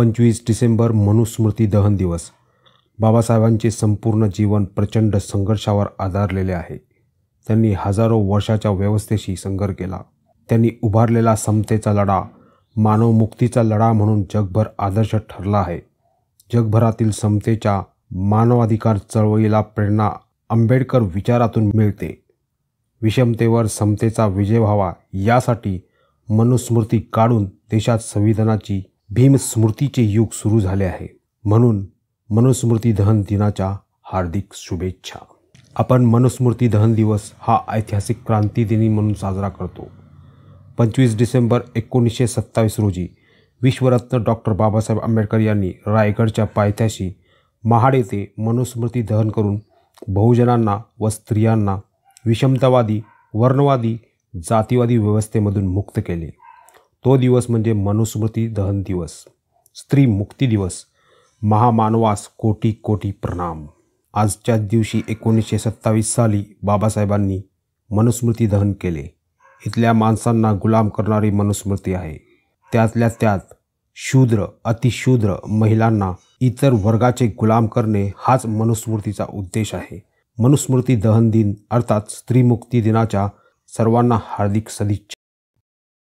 पंचवीस डिसेंबर मनुस्मृती दहन दिवस बाबासाहेबांचे संपूर्ण जीवन प्रचंड संघर्षावर आधारलेले आहे त्यांनी हजारो वर्षाच्या व्यवस्थेशी संघर्ष केला त्यांनी उभारलेला समतेचा लढा मानवमुक्तीचा लढा म्हणून जगभर आदर्श ठरला आहे जगभरातील समतेच्या मानवाधिकार चळवळीला प्रेरणा आंबेडकर विचारातून मिळते विषमतेवर समतेचा विजय व्हावा यासाठी मनुस्मृती काढून देशात संविधानाची भीमस्मृतीचे युग सुरू झाले आहे म्हणून मनुस्मृती दहन दिनाच्या हार्दिक शुभेच्छा आपण मनुस्मृती दहन दिवस हा ऐतिहासिक क्रांती दिनी म्हणून साजरा करतो पंचवीस डिसेंबर एकोणीसशे सत्तावीस रोजी विश्वरत्न डॉक्टर बाबासाहेब आंबेडकर यांनी रायगडच्या पायथ्याशी महाड येथे मनुस्मृती दहन करून बहुजनांना व स्त्रियांना विषमतावादी वर्णवादी जातीवादी व्यवस्थेमधून मुक्त केले तो दिवस म्हणजे मनुस्मृती दहन दिवस स्त्री मुक्ती दिवस महामानवास कोटी कोटी प्रणाम आजच्याच दिवशी एकोणीसशे सत्तावीस साली बाबासाहेबांनी मनुस्मृती दहन केले इथल्या माणसांना गुलाम करणारी मनुस्मृती आहे त्यातल्या त्यात शूद्र अतिशूद्र महिलांना इतर वर्गाचे गुलाम करणे हाच मनुस्मृतीचा उद्देश आहे मनुस्मृती दहन दिन अर्थात स्त्रीमुक्ती दिनाच्या सर्वांना हार्दिक सदिच्छा